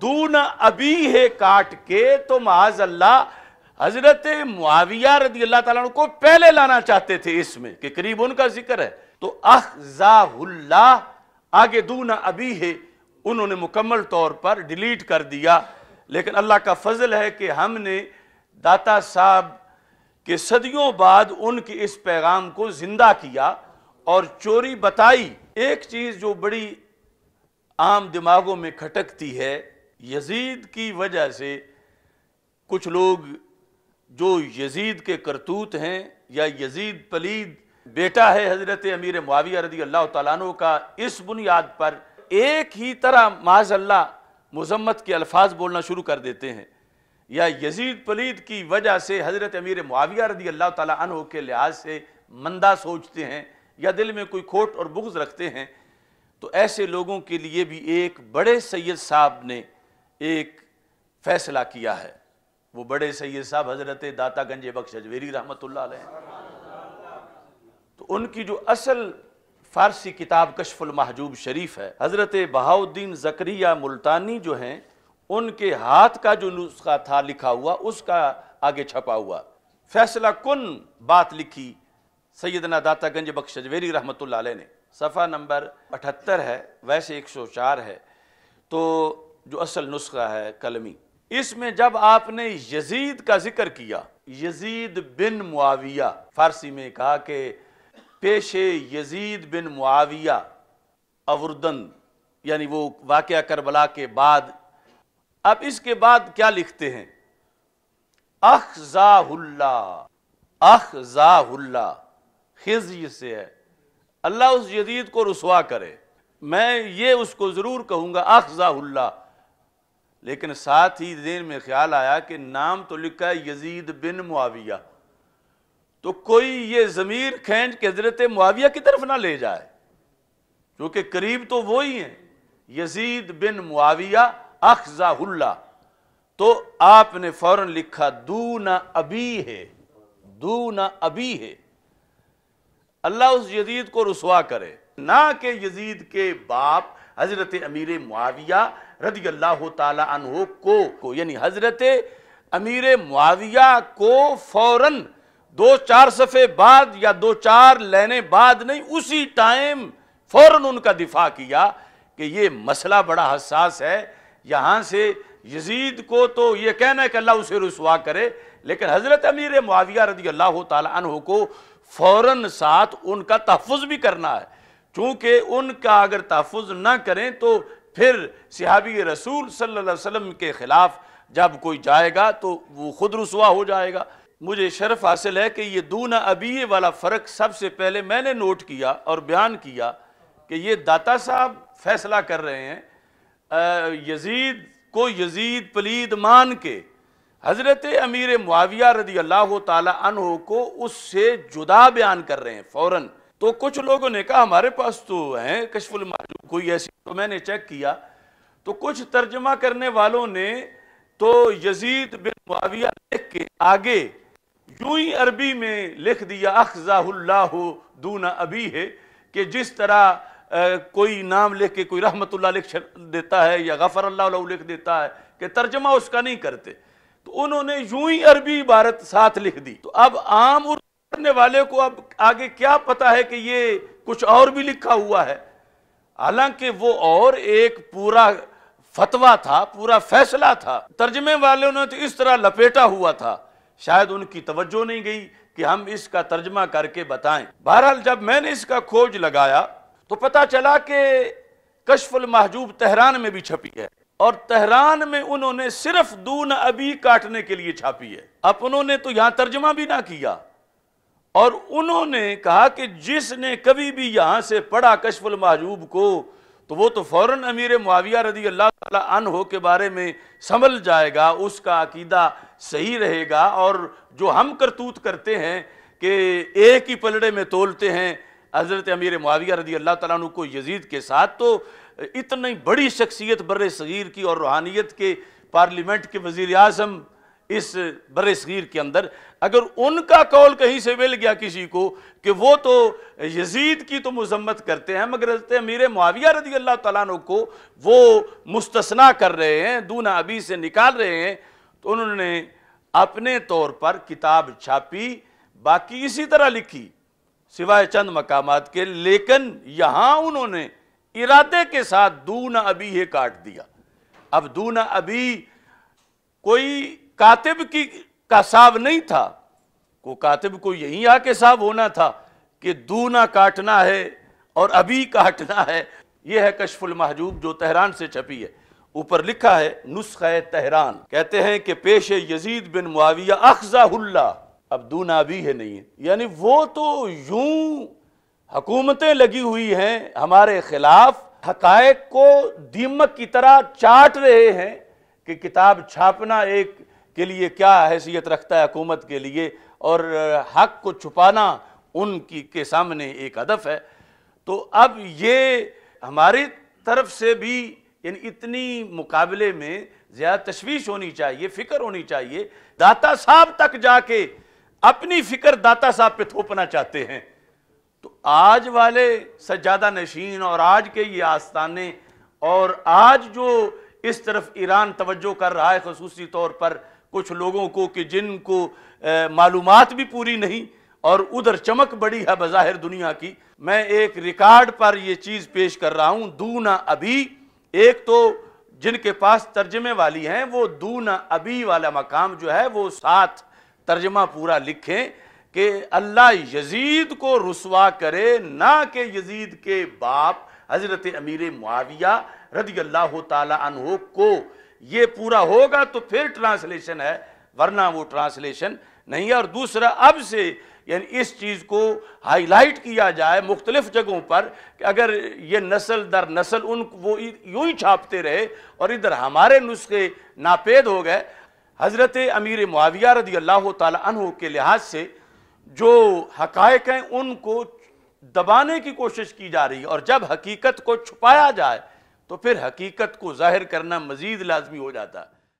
दून अभी है काट के तो महाज अल्लाह हजरत मुआविया रदी अल्लाह तला को पहले लाना चाहते थे इसमें कि करीब उनका जिक्र है तो अखजाहुल्ला आगे दून अभी है उन्होंने मुकम्मल तौर पर डिलीट कर दिया लेकिन अल्लाह का फजल है कि हमने दाता साहब के सदियों बाद उनके इस पैगाम को ज़िंदा किया और चोरी बताई एक चीज़ जो बड़ी आम दिमागों में खटकती है यजीद की वजह से कुछ लोग जो यजीद के करतूत हैं या यजीद पलीद बेटा है हज़रत अमीर माविया रदी अल्लाह तु का इस बुनियाद पर एक ही तरह माजल्ला मजम्मत के अल्फाज बोलना शुरू कर देते हैं या यजीद पलीद की वजह से हज़रत अमीर माविया रदी अल्लाह तु के लिहाज से मंदा सोचते हैं या दिल में कोई खोट और बुग्ज रखते हैं तो ऐसे लोगों के लिए भी एक बड़े सैयद साहब ने एक फैसला किया है वो बड़े सैयद साहब हजरत दाता गंजे बख्श अजवेरी रहमत तो उनकी जो असल फारसी किताब कशफुल महजूब शरीफ है हजरत बहाउद्दीन जक्रिया मुल्तानी जो हैं उनके हाथ का जो नुस्खा था लिखा हुआ उसका आगे छपा हुआ फैसला कन बात लिखी सैदना दाता गंज बख्श अजवेरी रहमत ने सफ़ा नंबर अठहत्तर है वैसे एक सौ चार है तो जो असल नुस्खा है कलमी इसमें जब आपने यजीद का जिक्र किया यजीद बिन मुआविया फारसी में कहा कि पेशे यजीद बिन मुआविया अवरदन यानी वो वाक़ करबला के बाद अब इसके बाद क्या लिखते हैं अख जाहुल्ला खिजी से है अल्लाह उस यजीद को रसुआ करे मैं ये उसको ज़रूर अख जाहुल्ला लेकिन साथ ही दिन में ख्याल आया कि नाम तो लिखा है यजीद बिन मुआविया तो कोई ये ज़मीर खेंच के हजरत मुआविया की तरफ ना ले जाए क्योंकि करीब तो वो ही हैं यजीद बिन मुआविया अखजाहुल्ला तो आपने फौरन लिखा दू ना अभी है दू ना अभी है अल्लाह उस यजीद को रसुआ करे ना के यजीद के बाप हजरत अमीर मुआविया रदी अल्लाह तु को, को यानी हजरत अमीर मुआविया को फ़ौर दो चार सफ़े बाद या दो चार लेने बाद नहीं उसी टाइम फ़ौर उनका दिफा किया कि ये मसला बड़ा हसास है यहाँ से यजीद को तो ये कहना है कि अल्लाह उसे रसुआ करे लेकिन हज़रत अमीर मुआविया रदी अल्लाह तु को फ़ौर साथ उनका तहफ़ भी करना है चूँकि उनका अगर तहफ़ ना करें तो फिर सिहाबी रसूल सल्लल्लाहु अलैहि वसल्लम के ख़िलाफ़ जब कोई जाएगा तो वो खुद रसुआ हो जाएगा मुझे शर्फ हासिल है कि ये दूना अबी वाला फ़र्क सबसे पहले मैंने नोट किया और बयान किया कि ये दाता साहब फैसला कर रहे हैं यजीद को यजीद पलीद मान के हज़रत अमीर मुआविया रदी अल्लाह तहो को उससे जुदा बयान कर रहे हैं फ़ौर तो कुछ लोगों ने कहा हमारे पास तो हैं कशफुल महजूब कोई ऐसी तो मैंने चेक किया तो कुछ तर्जमा करने वालों ने तो यजीद बिन मुआविया लिख के आगे यूं ही अरबी में लिख दिया अखजाह दूना अभी है कि जिस तरह आ, कोई नाम लिख के कोई रहमतुल्ला लिख देता है या गफर अल्लाह लिख देता है कि तर्जमा उसका नहीं करते तो उन्होंने यूं ही अरबी इबारत साथ लिख दी तो अब आम पढ़ने वाले को अब आगे क्या पता है कि ये कुछ और भी लिखा हुआ है हालांकि वो और एक पूरा फतवा था पूरा फैसला था तर्जमे वालों ने तो इस तरह लपेटा हुआ था शायद उनकी तवज्जो नहीं गई कि हम इसका तर्जमा करके बताएं बहरहाल जब मैंने इसका खोज लगाया तो पता चला कि कशफुल महजूब तेहरान में भी छपी है और तेहरान में उन्होंने सिर्फ दून अभी काटने के लिए छापी है अपनों ने तो यहाँ तर्जमा भी ना किया और उन्होंने कहा कि जिसने कभी भी यहाँ से पढ़ा कशफुल महजूब को तो वो तो फ़ौर अमीर मुआविया रदी अल्लाह तहो के बारे में संभल जाएगा उसका अकीदा सही रहेगा और जो हम करतूत करते हैं कि एक ही पलड़े में तोलते हैं हज़रत अमीर मुआविया रदी अल्लाह तु को यजीद के साथ तो इतनी बड़ी शख्सियत बर सग़ीर की और रूहानियत के पार्लियामेंट के वजीर अजम इस बर सगीर के अंदर अगर उनका कौल कहीं से मिल गया किसी को कि वो तो यजीद की तो मजम्मत करते हैं मगर हजरत अमीर मुआविया रजी अल्लाह तु को वो मुस्तना कर रहे हैं दूना अबी से निकाल रहे हैं तो उन्होंने अपने तौर पर किताब छापी बाकी इसी तरह लिखी सिवाय चंद मकाम के लेकिन यहाँ उन्होंने इरादे के साथ दूना अभी है काट दिया अब दूना अभी कोई कातिब की का साब नहीं था को कातिब को यहीं आके साब होना था कि दूना काटना है और अभी काटना है यह है कशफुल महजूब जो तहरान से छपी है ऊपर लिखा है नुस्ख तहरान कहते हैं कि पेश यजीद बिन मुआविया अखजा अब दूना भी है नहीं है यानी वो तो यूं हकूमतें लगी हुई हैं हमारे खिलाफ हकायक को दीमक की तरह चाट रहे हैं कि किताब छापना एक के लिए क्या हैसियत रखता है हकूमत के लिए और हक को छुपाना उनकी के सामने एक हदफ है तो अब ये हमारी तरफ से भी यानी इतनी मुकाबले में ज़्यादा तशवीश होनी चाहिए फ़िक्र होनी चाहिए दाता साहब तक जाके अपनी फ़िक्र दाता साहब पे थोपना चाहते हैं तो आज वाले सज्जादा नशीन और आज के ये आस्थाने और आज जो इस तरफ ईरान तवज्जो कर रहा है खसूसी तौर पर कुछ लोगों को कि जिनको मालूम भी पूरी नहीं और उधर चमक बड़ी है बज़ाहिर दुनिया की मैं एक रिकॉर्ड पर यह चीज़ पेश कर रहा हूँ दू ना अभी एक तो जिनके पास तर्जमे वाली हैं वो दू ना अभी वाला मकाम जो है वो साथ तर्जमा पूरा लिखें कि अल्लाह यजीद को रसवा करे ना कि यजीद के बाप हज़रत अमीर मुआविया रदी अल्लाह तहो को ये पूरा होगा तो फिर ट्रांसलेशन है वरना वो ट्रांसलेशन नहीं है और दूसरा अब से यानी इस चीज़ को हाईलाइट किया जाए मुख्तलिफ जगहों पर कि अगर ये नस्ल दर नस्ल उन वो यूं ही छापते रहे और इधर हमारे नुस्खे नापेद हो गए हज़रत अमीर मुआविया रदी अल्लाह तहों के लिहाज से जो हकायक हैं उनको दबाने की कोशिश की जा रही है और जब हकीकत को छुपाया जाए तो फिर हकीकत को जाहिर करना मज़ीद लाजमी हो जाता